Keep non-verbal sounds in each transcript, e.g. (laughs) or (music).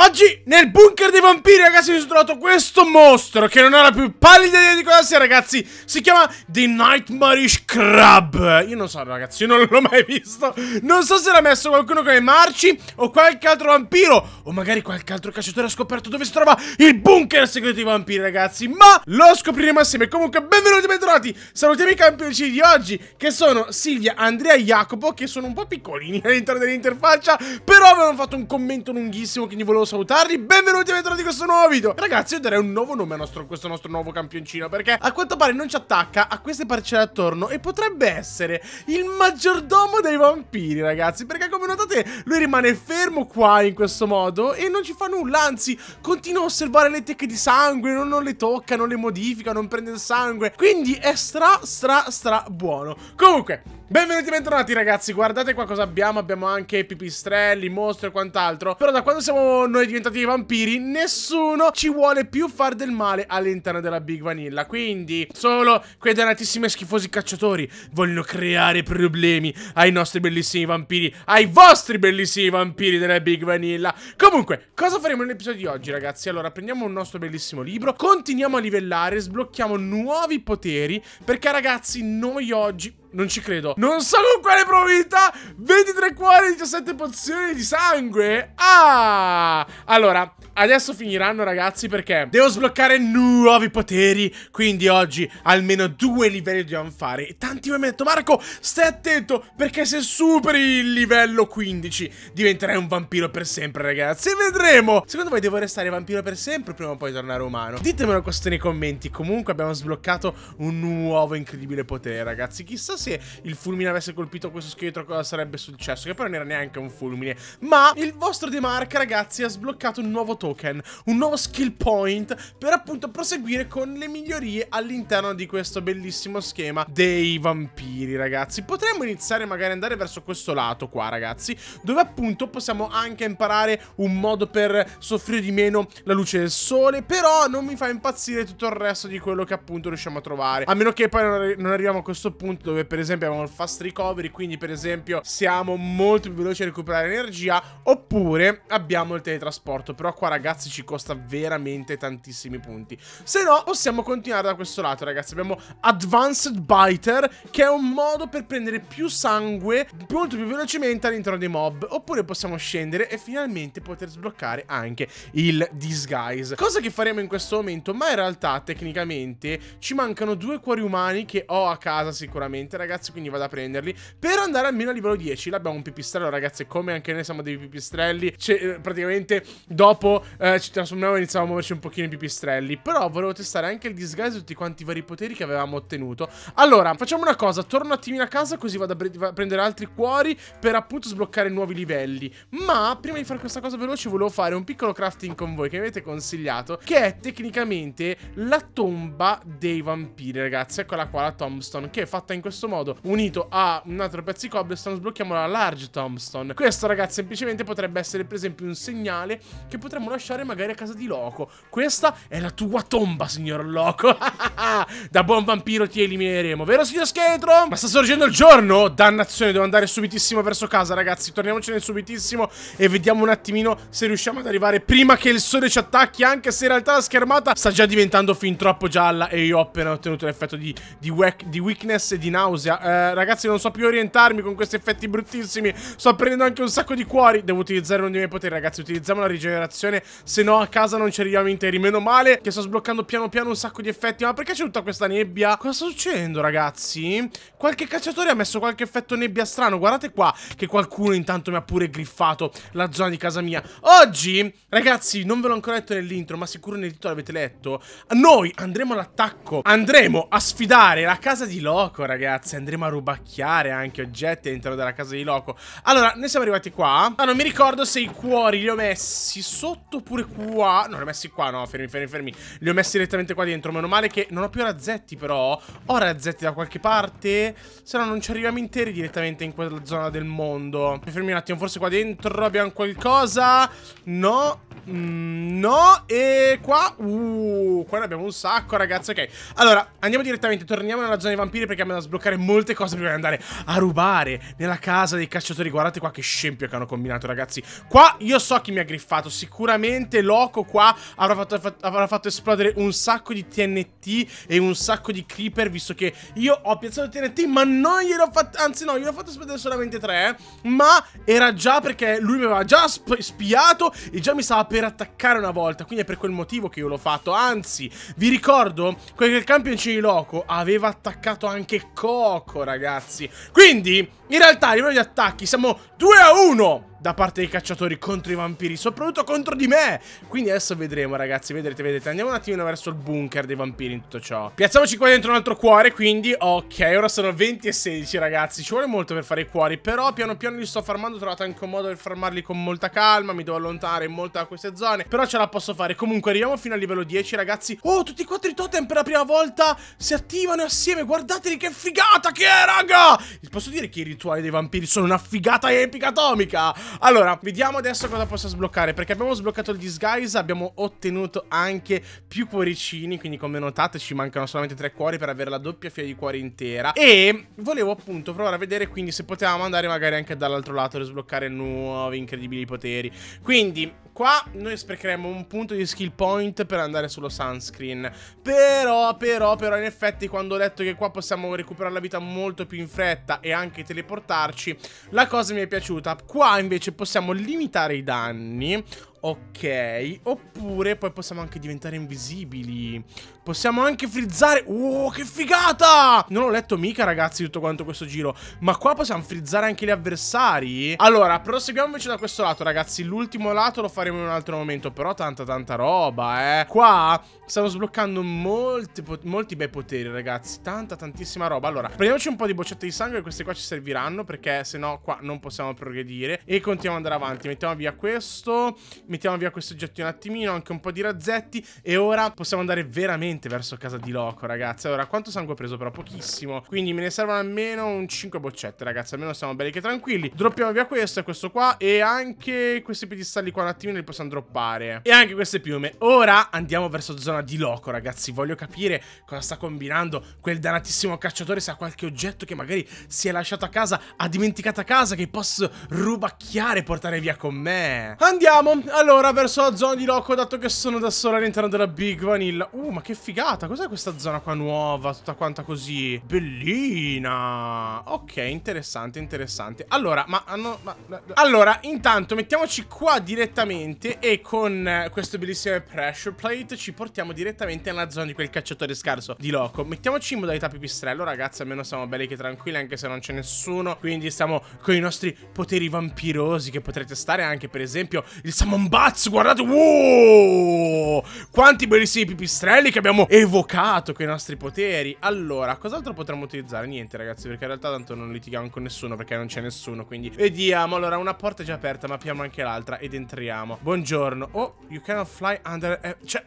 Oggi nel bunker dei vampiri ragazzi mi sono trovato questo mostro che non ha la più pallida idea di cosa sia ragazzi Si chiama The Nightmarish Crab Io non so ragazzi, io non l'ho mai visto Non so se l'ha messo qualcuno come Marci o qualche altro vampiro O magari qualche altro cacciatore ha scoperto dove si trova il bunker segreto dei vampiri ragazzi Ma lo scopriremo assieme Comunque benvenuti e bentrovati Salutiamo i campionici di oggi che sono Silvia, Andrea e Jacopo Che sono un po' piccolini all'interno dell'interfaccia Però avevano fatto un commento lunghissimo che gli volevo salutarli Benvenuti e bentornati in questo nuovo video Ragazzi io darei un nuovo nome a nostro, questo nostro nuovo campioncino Perché a quanto pare non ci attacca a queste parcelle attorno E potrebbe essere il maggiordomo dei vampiri ragazzi Perché come notate lui rimane fermo qua in questo modo E non ci fa nulla Anzi continua a osservare le tecche di sangue Non, non le tocca, non le modifica, non prende il sangue Quindi è stra stra stra buono Comunque Benvenuti e bentornati ragazzi, guardate qua cosa abbiamo, abbiamo anche pipistrelli, mostri e quant'altro Però da quando siamo noi diventati vampiri, nessuno ci vuole più far del male all'interno della Big Vanilla Quindi solo quei dannatissimi schifosi cacciatori vogliono creare problemi ai nostri bellissimi vampiri Ai vostri bellissimi vampiri della Big Vanilla Comunque, cosa faremo nell'episodio di oggi ragazzi? Allora, prendiamo un nostro bellissimo libro, continuiamo a livellare, sblocchiamo nuovi poteri Perché ragazzi, noi oggi non ci credo. Non so con quale probabilità. 23 cuori, 17 pozioni di sangue. Ah! Allora, adesso finiranno, ragazzi, perché devo sbloccare nuovi poteri. Quindi oggi almeno due livelli dobbiamo fare. E tanti mi hanno detto, Marco, stai attento, perché se superi il livello 15 diventerai un vampiro per sempre, ragazzi. E vedremo. Secondo voi devo restare vampiro per sempre prima o poi tornare umano? Ditemelo questo nei commenti. Comunque abbiamo sbloccato un nuovo incredibile potere, ragazzi. Chissà se il fulmine avesse colpito questo scheletro cosa sarebbe successo, che poi non era neanche un fulmine. Ma il vostro De ragazzi, ha sbloccato un nuovo token, un nuovo skill point per appunto proseguire con le migliorie all'interno di questo bellissimo schema dei vampiri, ragazzi. Potremmo iniziare magari ad andare verso questo lato qua, ragazzi, dove appunto possiamo anche imparare un modo per soffrire di meno la luce del sole, però non mi fa impazzire tutto il resto di quello che appunto riusciamo a trovare. A meno che poi non arriviamo a questo punto dove per esempio abbiamo il fast recovery, quindi per esempio siamo molto più veloci a recuperare energia, oppure abbiamo il teletrasporto, però qua ragazzi ci costa veramente tantissimi punti. Se no possiamo continuare da questo lato ragazzi, abbiamo Advanced Biter, che è un modo per prendere più sangue molto più velocemente all'interno dei mob, oppure possiamo scendere e finalmente poter sbloccare anche il disguise. Cosa che faremo in questo momento, ma in realtà tecnicamente ci mancano due cuori umani che ho a casa sicuramente ragazzi, quindi vado a prenderli. Per andare almeno a livello 10, l'abbiamo un pipistrello, ragazzi, come anche noi siamo dei pipistrelli. Cioè, eh, praticamente dopo eh, ci trasformiamo e iniziamo a muoverci un pochino i pipistrelli. Però volevo testare anche il disguise e tutti quanti i vari poteri che avevamo ottenuto. Allora, facciamo una cosa, torno un attimino a casa così vado a prendere altri cuori per appunto sbloccare nuovi livelli. Ma prima di fare questa cosa veloce volevo fare un piccolo crafting con voi che mi avete consigliato, che è tecnicamente la tomba dei vampiri, ragazzi. Eccola qua la tombstone, che è fatta in questo modo, unito a un altro pezzo di cobblestone, sblocchiamo la large tombstone. Questo, ragazzi, semplicemente potrebbe essere, per esempio, un segnale che potremmo lasciare magari a casa di Loco. Questa è la tua tomba, signor Loco. (laughs) da buon vampiro ti elimineremo, vero, signor Scheletro? Ma sta sorgendo il giorno? Dannazione, devo andare subitissimo verso casa, ragazzi. Torniamocene subitissimo e vediamo un attimino se riusciamo ad arrivare prima che il sole ci attacchi, anche se in realtà la schermata sta già diventando fin troppo gialla e io ho appena ottenuto l'effetto di, di, di weakness e di nausea nausea eh, Ragazzi non so più orientarmi con questi effetti bruttissimi Sto prendendo anche un sacco di cuori Devo utilizzare uno dei miei poteri ragazzi Utilizziamo la rigenerazione Se no a casa non ci arriviamo interi Meno male che sto sbloccando piano piano un sacco di effetti Ma perché c'è tutta questa nebbia? Cosa sta succedendo ragazzi? Qualche cacciatore ha messo qualche effetto nebbia strano Guardate qua che qualcuno intanto mi ha pure griffato La zona di casa mia Oggi ragazzi non ve l'ho ancora letto nell'intro Ma sicuro nel titolo avete letto Noi andremo all'attacco Andremo a sfidare la casa di Loco ragazzi ragazzi andremo a rubacchiare anche oggetti all'interno della casa di Loco Allora, noi siamo arrivati qua Ma ah, non mi ricordo se i cuori li ho messi sotto oppure qua No, li ho messi qua, no, fermi, fermi, fermi Li ho messi direttamente qua dentro, meno male che non ho più razzetti però Ho razzetti da qualche parte Se no non ci arriviamo interi direttamente in quella zona del mondo Fermi un attimo, forse qua dentro abbiamo qualcosa No, Mm, no, e qua... Uh, qua ne abbiamo un sacco, ragazzi, ok. Allora, andiamo direttamente, torniamo nella zona dei vampiri perché abbiamo da sbloccare molte cose prima di andare a rubare nella casa dei cacciatori. Guardate qua che scempio che hanno combinato, ragazzi. Qua io so chi mi ha griffato, sicuramente Loco qua avrà fatto, avrà fatto esplodere un sacco di TNT e un sacco di creeper, visto che io ho piazzato TNT, ma non gliel'ho fatto... Anzi, no, gliel'ho fatto esplodere solamente tre, eh, ma era già perché lui mi aveva già sp spiato e già mi stava per per attaccare una volta, quindi è per quel motivo che io l'ho fatto. Anzi, vi ricordo che il Campion loco aveva attaccato anche Coco, ragazzi. Quindi, in realtà, a livello di attacchi, siamo 2 a 1 da parte dei cacciatori contro i vampiri, soprattutto contro di me. Quindi adesso vedremo, ragazzi, vedrete, vedete. Andiamo un attimino verso il bunker dei vampiri in tutto ciò. Piazziamoci qua dentro un altro cuore, quindi, ok, ora sono 20 e 16, ragazzi. Ci vuole molto per fare i cuori, però piano piano li sto farmando. Ho trovato anche un modo per farmarli con molta calma, mi devo allontanare molto da queste zone, però ce la posso fare. Comunque arriviamo fino al livello 10, ragazzi. Oh, tutti e quattro i totem per la prima volta si attivano assieme. Guardateli che figata che è, raga! Posso dire che i rituali dei vampiri sono una figata e epica atomica Allora, vediamo adesso cosa posso sbloccare Perché abbiamo sbloccato il disguise Abbiamo ottenuto anche più cuoricini Quindi come notate ci mancano solamente tre cuori Per avere la doppia fila di cuori intera E volevo appunto provare a vedere Quindi se potevamo andare magari anche dall'altro lato per sbloccare nuovi incredibili poteri Quindi Qua noi sprecheremo un punto di skill point per andare sullo sunscreen. Però, però, però, in effetti quando ho detto che qua possiamo recuperare la vita molto più in fretta e anche teleportarci, la cosa mi è piaciuta. Qua invece possiamo limitare i danni, Ok, oppure poi possiamo anche diventare invisibili Possiamo anche frizzare Oh, che figata! Non ho letto mica, ragazzi, tutto quanto questo giro Ma qua possiamo frizzare anche gli avversari? Allora, proseguiamo invece da questo lato, ragazzi L'ultimo lato lo faremo in un altro momento Però tanta, tanta roba, eh Qua stiamo sbloccando molti, molti bei poteri, ragazzi Tanta, tantissima roba Allora, prendiamoci un po' di boccette di sangue Queste qua ci serviranno Perché se no qua non possiamo progredire E continuiamo ad andare avanti Mettiamo via questo mettiamo via questi oggetti un attimino, anche un po' di razzetti e ora possiamo andare veramente verso casa di Loco, ragazzi. Allora, quanto sangue ho preso però? Pochissimo. Quindi me ne servono almeno un 5 boccette, ragazzi. Almeno siamo belli che tranquilli. Droppiamo via questo e questo qua e anche questi piedistalli qua un attimino li possiamo droppare. E anche queste piume. Ora andiamo verso zona di Loco, ragazzi. Voglio capire cosa sta combinando quel danatissimo cacciatore, se ha qualche oggetto che magari si è lasciato a casa, ha dimenticato a casa, che posso rubacchiare e portare via con me. Andiamo! Allora, verso la zona di Loco, dato che sono da solo all'interno della Big Vanilla. Uh, ma che figata. Cos'è questa zona qua nuova? Tutta quanta così. Bellina. Ok, interessante, interessante. Allora, ma hanno... Ah, ma... Allora, intanto mettiamoci qua direttamente e con eh, queste bellissime pressure plate ci portiamo direttamente nella zona di quel cacciatore scarso di Loco. Mettiamoci in modalità pipistrello, ragazzi, almeno siamo belli che tranquilli anche se non c'è nessuno. Quindi siamo con i nostri poteri vampirosi che potrete stare anche, per esempio, il Salmon Bats, guardate, wow! Quanti bellissimi pipistrelli che abbiamo evocato con i nostri poteri. Allora, cos'altro potremmo utilizzare? Niente, ragazzi, perché in realtà tanto non litighiamo con nessuno, perché non c'è nessuno, quindi... Vediamo, allora, una porta è già aperta, ma apriamo anche l'altra ed entriamo. Buongiorno. Oh, you cannot fly under... Eh, c'è...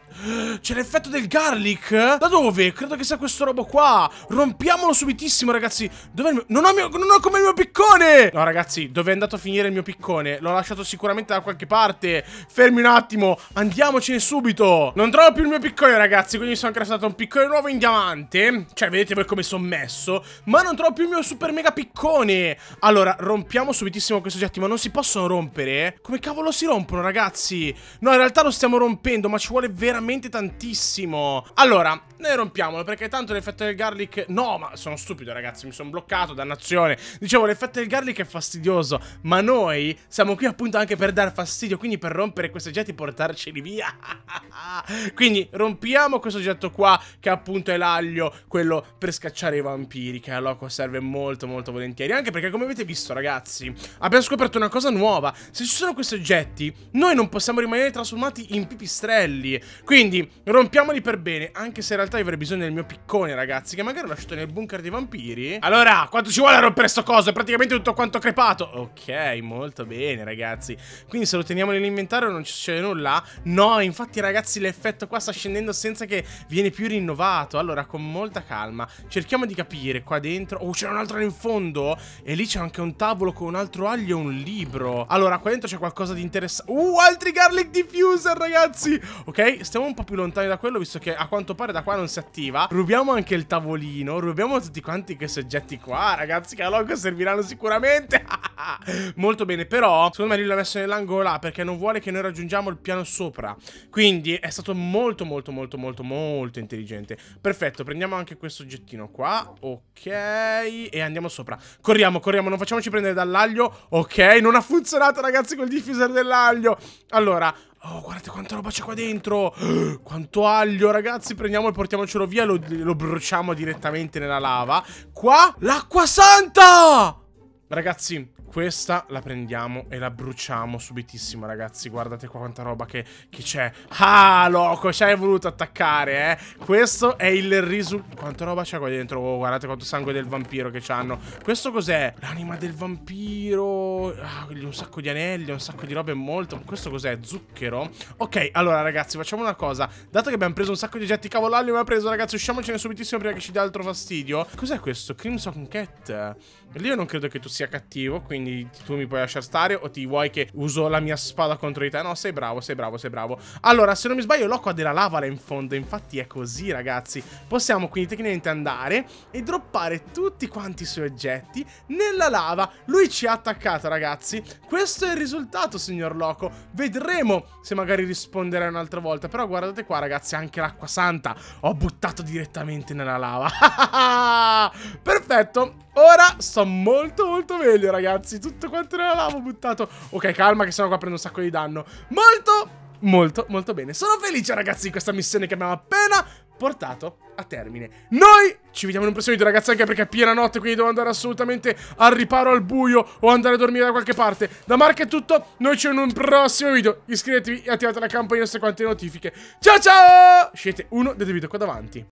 C'è l'effetto del garlic? Da dove? Credo che sia questo robo qua. Rompiamolo subitissimo, ragazzi. Dov'è il mio... Non ho, mio... non ho come il mio piccone! No, ragazzi, dove è andato a finire il mio piccone? L'ho lasciato sicuramente da qualche parte. Fermi un attimo, andiamocene subito Non trovo più il mio piccone ragazzi, quindi mi sono craftato un piccone nuovo in diamante Cioè vedete voi come sono messo Ma non trovo più il mio super mega piccone Allora, rompiamo subitissimo questi oggetti Ma non si possono rompere? Come cavolo si rompono ragazzi? No, in realtà lo stiamo rompendo, ma ci vuole veramente tantissimo Allora, noi rompiamolo perché tanto l'effetto del garlic... No, ma sono stupido ragazzi, mi sono bloccato, dannazione Dicevo, l'effetto del garlic è fastidioso Ma noi siamo qui appunto anche per dar fastidio, quindi per rompere rompere questi oggetti e portarceli via. (laughs) Quindi rompiamo questo oggetto qua, che appunto è l'aglio, quello per scacciare i vampiri, che a Loco serve molto molto volentieri. Anche perché, come avete visto, ragazzi, abbiamo scoperto una cosa nuova. Se ci sono questi oggetti, noi non possiamo rimanere trasformati in pipistrelli. Quindi, rompiamoli per bene, anche se in realtà io avrei bisogno del mio piccone, ragazzi, che magari l'ho lasciato nel bunker dei vampiri. Allora, quanto ci vuole a rompere sto coso? È praticamente tutto quanto crepato. Ok, molto bene, ragazzi. Quindi se lo teniamo nell'inventario parlamentare non c'è nulla? No, infatti ragazzi l'effetto qua sta scendendo senza che viene più rinnovato. Allora con molta calma cerchiamo di capire qua dentro. Oh, c'è un altro in fondo e lì c'è anche un tavolo con un altro aglio e un libro. Allora qua dentro c'è qualcosa di interessante. Uh, altri garlic diffuser ragazzi. Ok, stiamo un po' più lontani da quello visto che a quanto pare da qua non si attiva. Rubiamo anche il tavolino, rubiamo tutti quanti questi oggetti qua ragazzi che a logo serviranno sicuramente. (laughs) Molto bene, però secondo me lui l'ha messo nell'angolo là perché non vuole che noi raggiungiamo il piano sopra. Quindi è stato molto molto molto molto molto intelligente. Perfetto, prendiamo anche questo oggettino qua. Ok, e andiamo sopra. Corriamo, corriamo, non facciamoci prendere dall'aglio. Ok, non ha funzionato ragazzi quel diffuser dell'aglio. Allora, Oh, guardate quanta roba c'è qua dentro! (gasps) Quanto aglio, ragazzi! Prendiamo e portiamocelo via, lo, lo bruciamo direttamente nella lava. Qua, l'acqua santa! Ragazzi, questa la prendiamo e la bruciamo subitissimo, ragazzi. Guardate qua quanta roba che c'è. Ah, loco, ci hai voluto attaccare, eh. Questo è il risultato. Quanta roba c'è qua dentro? Oh, guardate quanto sangue del vampiro che c'hanno. Questo cos'è? L'anima del vampiro. Ah, un sacco di anelli, un sacco di robe molto. Questo cos'è? Zucchero? Ok, allora, ragazzi, facciamo una cosa. Dato che abbiamo preso un sacco di oggetti, cavolo, abbiamo preso, ragazzi, usciamocene subitissimo prima che ci dia altro fastidio. Cos'è questo? Crimson Cat. Lì io non credo che tu sia cattivo, quindi quindi tu mi puoi lasciare stare o ti vuoi che uso la mia spada contro di te? No, sei bravo, sei bravo, sei bravo. Allora, se non mi sbaglio, l'oco ha della lava là in fondo, infatti è così, ragazzi. Possiamo quindi tecnicamente andare e droppare tutti quanti i suoi oggetti nella lava. Lui ci ha attaccato, ragazzi. Questo è il risultato, signor Loco. Vedremo se magari risponderà un'altra volta. Però guardate qua, ragazzi, anche l'acqua santa ho buttato direttamente nella lava. (laughs) Perfetto. Ora sto molto molto meglio ragazzi Tutto quanto l'avevo buttato Ok calma che sennò qua prendo un sacco di danno Molto molto molto bene Sono felice ragazzi di questa missione che abbiamo appena portato a termine Noi ci vediamo in un prossimo video ragazzi anche perché è piena notte Quindi devo andare assolutamente al riparo al buio O andare a dormire da qualche parte Da Marca è tutto Noi ci vediamo in un prossimo video Iscrivetevi e attivate la campanella se quante notifiche Ciao ciao Scegliete uno dei video qua davanti